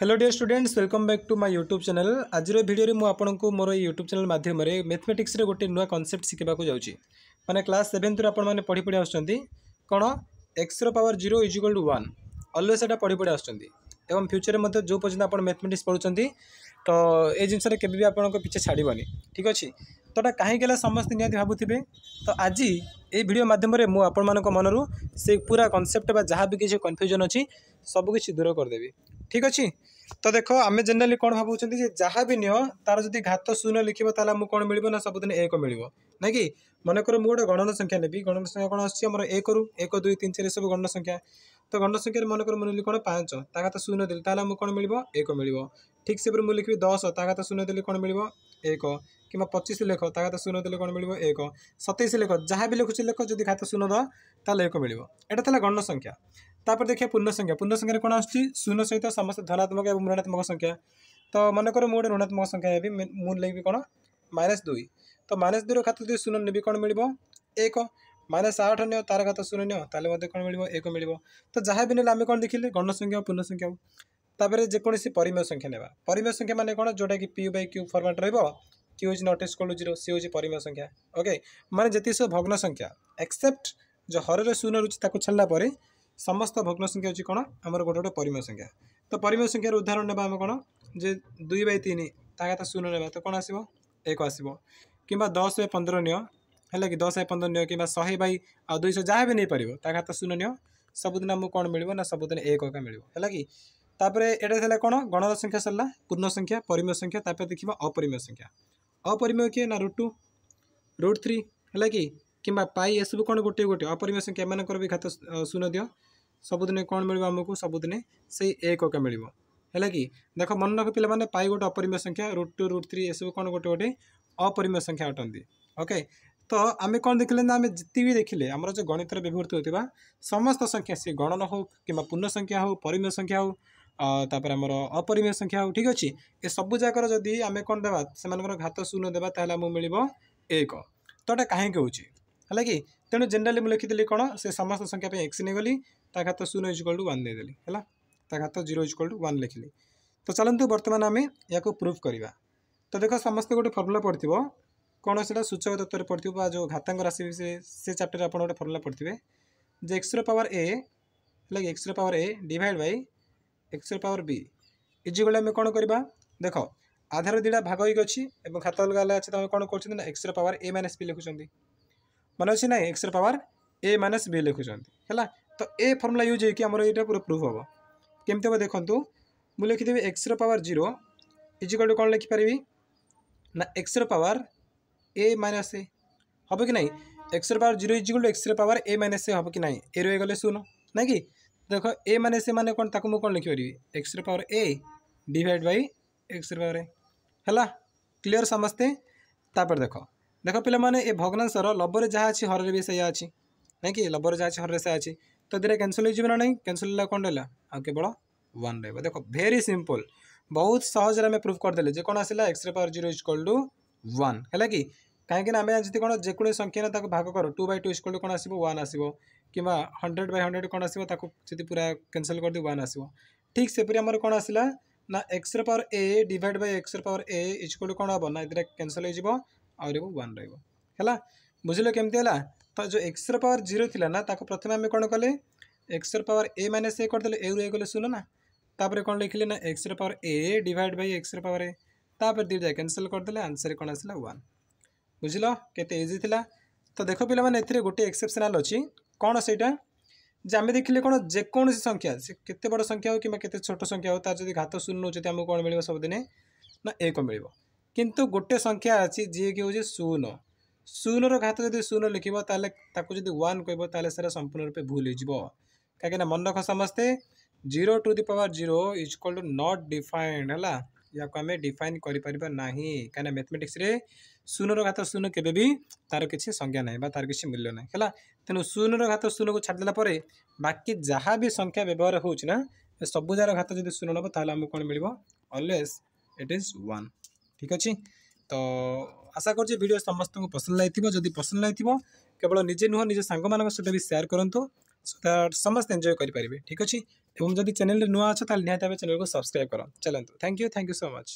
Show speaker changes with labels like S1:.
S1: hello dear students welcome back to my YouTube channel ଆଜିର ଭିଡ଼ିଓରେ ମୁଁ ଆପଣଙ୍କୁ ମୋର ଏଇ ୟୁଟ୍ୟୁବ୍ ଚ୍ୟାନେଲ୍ ମାଧ୍ୟମରେ ମ୍ୟାଥମେଟିକ୍ସରେ ଗୋଟେ ନୂଆ କନସେପ୍ଟ ଶିଖିବାକୁ ଯାଉଛି ମାନେ କ୍ଲାସ୍ ସେଭେନ୍ଥରୁ ଆପଣମାନେ ପଢ଼ି ପଢ଼ି ଆସୁଛନ୍ତି କ'ଣ ଏକ୍ସର power zero is equal to one always ସେଇଟା ପଢ଼ି ପଢ଼ି ଆସୁଛନ୍ତି ଏବଂ ଫ୍ୟୁଚର୍ରେ ମଧ୍ୟ ଯେଉଁ ପର୍ଯ୍ୟନ୍ତ ଆପଣ ମ୍ୟାଥମେଟିକ୍ସ ପଢ଼ୁଛନ୍ତି ତ ଏ ଜିନିଷରେ କେବେ ବି ଆପଣଙ୍କ ପିଛା ଛାଡ଼ିବନି ଠିକ୍ ଅଛି त कहीँ ल्या समे नि तो आज यही भिडियो माध्यमले म से पूरा कन्सेप्ट बा जहाँ कन्फ्युजन अलिक सबक दूर गरिदे ठिक अझ देख आमे जेनरा भुन चाहिँ जहाँबि निय तार जति घात शून्य लिखेको तिमी न दिन एक मियो नाइकी मनक मे गणनसङ्ख्या ने गणन संख्या कम एक दुई तीन चार सबै गणसङ्ख्या त गण्ड्य मनक पाँच तात शून्य दे ति एक मिल्यो ठिक सुरु मिखि दस तागत शून्य दे कि एक कि पचिश लेख ता खाता शून्य कौन मिल एक सतैश लेख जहाँ भी लिखुच लेख जदि खाता शून्य दल एक मिल एटा था गण संख्या तापर देखिए पूर्ण संख्या पूर्ण संख्या कौन आस सहित समस्त धनात्मक और ऋणात्मक संख्या तो मन कर मुझे ऋणात्मक संख्या है मुझे कौन माइनास दुई तो माइनास दुई खाता दुई शून्य नेबी कौन मिल एक माइनास आठ नि तार खाता शून्य नियो ताल कौन मिल एक मिल तो जहाँ भी ना आम कौन देखिले गण संख्या पूर्ण संख्या ତାପରେ ଯେକୌଣସି ପରିମେୟ ସଂଖ୍ୟା ନେବା ପରିମେୟ ସଂଖ୍ୟା ମାନେ କ'ଣ ଯେଉଁଟାକି ପି ବାଇ କ୍ୟୁବ୍ ଫର୍ମାଟ୍ ରହିବ q is not equal zero ସି ହେଉଛି ପରିମେୟ ସଂଖ୍ୟା ଓକେ ମାନେ ଯେତିକି ସବୁ ଭଗ୍ନ ସଂଖ୍ୟା ଏକ୍ସେପ୍ଟ ଯେଉଁ ହରରେ ଶୂନ ରହୁଛି ତାକୁ ଛାଡ଼ିଲା ପରେ ସମସ୍ତ ଭଗ୍ନ ସଂଖ୍ୟା ହେଉଛି କ'ଣ ଆମର ଗୋଟେ ଗୋଟେ ପରିମେୟ ସଂଖ୍ୟା ତ ପରିମେୟ ସଂଖ୍ୟାର ଉଦାହରଣ ନେବା ଆମେ କ'ଣ ଯେ ଦୁଇ ବାଇ ତିନି ତା କଥା ଶୂନ ନେବା ତ କ'ଣ ଆସିବ ଏକ ଆସିବ କିମ୍ବା ଦଶ ବାଇ ପନ୍ଦର ନିଅ ହେଲା କି ଦଶ ବାଇ ପନ୍ଦର ନିଅ କିମ୍ବା ଶହେ ବାଇ ଆଉ ଦୁଇଶହ ଯାହା ବି ନେଇପାରିବ ତା ଖାତା ଶୂନ ନିଅ ସବୁଦିନ ଆମକୁ କ'ଣ ମିଳିବ ନା ସବୁଦିନ ଏକ ଏକା ମିଳିବ ହେଲା କି ତାପରେ ଏଇଟା ଥିଲା କ'ଣ ଗଣର ସଂଖ୍ୟା ସରିଲା ପୂର୍ଣ୍ଣ ସଂଖ୍ୟା ପରିମେୟ ସଂଖ୍ୟା ତାପରେ ଦେଖିବା ଅପରିମେୟ ସଂଖ୍ୟା ଅପରିମେୟ କିଏ ନା ରୁଟ୍ ଟୁ ରୁଟ୍ ଥ୍ରୀ ହେଲା କି କିମ୍ବା ପାଇ ଏସବୁ କ'ଣ ଗୋଟିଏ ଗୋଟିଏ ଅପରିମେୟ ସଂଖ୍ୟା ଏମାନଙ୍କର ବି ଖାତା ଶୂନ ଦିଅ ସବୁଦିନେ କ'ଣ ମିଳିବ ଆମକୁ ସବୁଦିନେ ସେଇ ଏକ ଏକା ମିଳିବ ହେଲା କି ଦେଖ ମନେ ରଖ ପିଲାମାନେ ପାଇ ଗୋଟେ ଅପରିମେୟ ସଂଖ୍ୟା ରୁଟ୍ ଟୁ ରୁଟ୍ ଥ୍ରୀ ଏସବୁ କ'ଣ ଗୋଟେ ଗୋଟେ ଅପରିମେୟ ସଂଖ୍ୟା ଅଟନ୍ତି ଓକେ ତ ଆମେ କ'ଣ ଦେଖିଲେ ନା ଆମେ ଯେତିକି ଦେଖିଲେ ଆମର ଯେଉଁ ଗଣିତରେ ବ୍ୟବହୃତ ହେଉଥିବା ସମସ୍ତ ସଂଖ୍ୟା ସେ ଗଣନ ହେଉ କିମ୍ବା ପୂର୍ଣ୍ଣ ସଂଖ୍ୟା ହେଉ ପରିମେୟ ସଂଖ୍ୟା ହେଉ आम अपरिमेय संख्या हो ठीक अच्छे ये सब जगह जदि आम कौन देवा से घात शून्य देवा आमको मिल एक तो ये कहीं है कि तेणु जेनेली मुझे लिखीदी कौन से समस्त संख्या एक्स नहीं गली घात शून्य इजक्ल टू वन वादी है घात जीरो इजक्ल टू वन लिखिली तो चलतु बर्तमान आम या प्रूफ करने तो देख समस्त गोटे फर्मुला पड़ कौन से सूचक तत्व पड़ो जो घातांग राशि से, से चैप्टर आप गए फर्मुला पड़ते हैं जे एक्सरो पावर ए है कि एक्सरो पावर ए डिवाइड बै এক্সেল পাওয়ার বি ইজিগুলো আমি କ'ଣ କରିବା ଦେଖ ଆଧାର ଦୁଇଟା ଭାଗ ହେଇକି ଅଛି ଏବଂ ଖାତା ଅଲଗା ଅଲଗା ଅଛି ତୁମେ କ'ଣ କରୁଛନ୍ତି ନା ଏକ୍ସର ପାୱାର ଏ ମାଇନସ୍ ବି ଲେଖୁଛନ୍ତି ମନେ ଅଛି ନା ଏକ୍ସର ପାୱାର ଏ ମାଇନସ୍ ବି ଲେଖୁଛନ୍ତି ହେଲା ତ ଏ ଫର୍ମୁଲା ୟୁଜ୍ ହେଇକି ଆମର ଏଇଟା ପୁରା ପ୍ରୁଫ୍ ହେବ କେମିତି ହେବ ଦେଖନ୍ତୁ ମୁଁ ଲେଖିଦେବି ଏକ୍ସର ପାୱାର ଜିରୋ ଇଜିକାଲ୍ ଟୁ କ'ଣ ଲେଖିପାରିବି ନା ଏକ୍ସର ପାୱାର ଏ ମାଇନସ୍ ଏ ହେବ କି ନାହିଁ ଏକ୍ସର ପାୱାର ଜିରୋ ଇଜିକାଲ୍ ଟୁ ଏକ୍ସର ପାୱାର ଏ ମାଇନସ୍ ଏ ହେବ କି ନାହିଁ ଏ ରହିଗଲେ ଶୂନ ନାଇଁ କି देख ए मैंने से मैंने कौन ताकू कौन लिखिपारि x power a divide by x power a है क्लीयर समस्ते तापर देख देख पे ए भग्नांशर लबर जहाँ अच्छी हर भी सैया अच्छी ना कि लबरे जहाँ अच्छी हर सैया अच्छी तो धीरे कैनसल हो ना कैनसल होगा कौन रहा आ केवल वन देख भेरी सिंपल बहुत सहज आम प्रूफ करदे जो कौन आसा x power zero is equal to one कि कहीं आम जानते कौन जो संख्या ना भाग कर टू बै टू स्कूल कौन आस आसव कि हंड्रेड बै हंड्रेड कौन आसवे पूरा कैनसल कर दिए वन आस ठीक से आमर कौन आसा ना एक्सर पावर ए डिड बै एक्सर पावर ए इजकल टू कौन हम ना ये कैनसल हो वन रहा बुझल केमती है तो जो एक्सर पावर जीरो प्रथम आम कौन कले एक्सर पावर ए माइनस ए करदे ए रू गले शून ना तापर कौन लिखिले ना एक्सर पावर ए डिड बै एक्सर पावर ए ताप दुटा कैनसल करदे आंसर कौन आसा वन बुझल केजी थी तो देख पे ए गोटे एक्सेपसनाल अच्छी कौन सहीटा जे आम देखिले कौन जेकोसी संख्या से केत बड़ संख्या हो कितने छोट संख्या हो तार जो घात शून्य होती आमको कौन मिल सब दिन ना एक मिल कि गोटे संख्या अच्छी जी कि हूँ शून शून रात जब शून्य लिखे जब वन कह संपूर्ण रूपए भूल हो कहीं मन रख समस्ते zero to the power zero is is equal to not defined है ଯାହାକୁ ଆମେ ଡିଫାଇନ୍ କରିପାରିବା ନାହିଁ କାହିଁକିନା ମ୍ୟାଥମେଟିକ୍ସରେ ଶୂନର ଘାତ ଶୂନ କେବେ ବି ତା'ର କିଛି ସଂଜ୍ଞା ନାହିଁ ବା ତା'ର କିଛି ମୂଲ୍ୟ ନାହିଁ ହେଲା ତେଣୁ ଶୂନର ଘାତ ଶୂନକୁ ଛାଡ଼ିଦେଲା ପରେ ବାକି ଯାହା ବି ସଂଖ୍ୟା ବ୍ୟବହାର ହେଉଛି ନା ସବୁ ଯାହାର ଘାତ ଯଦି ଶୂନ ନେବ ତାହେଲେ ଆମକୁ କ'ଣ ମିଳିବ ଅଲୱେଜ୍ ଇଟ୍ ଇଜ୍ ୱାନ୍ ଠିକ୍ ଅଛି ତ ଆଶା କରୁଛି ଭିଡ଼ିଓ ସମସ୍ତଙ୍କୁ ପସନ୍ଦ ଲାଗିଥିବ ଯଦି ପସନ୍ଦ ଲାଗିଥିବ କେବଳ ନିଜେ ନୁହଁ ନିଜ ସାଙ୍ଗମାନଙ୍କ ସହିତ ବି ସେୟାର କରନ୍ତୁ সো দ্যাট সমস্ত এনজয় করে ঠিক আছে এবং যদি চ্যানেল নূয়া আছো তাহলে নিহতি ভাবে চ্যানেল সবসক্রাইব কর চলতু thank you thank you so মচ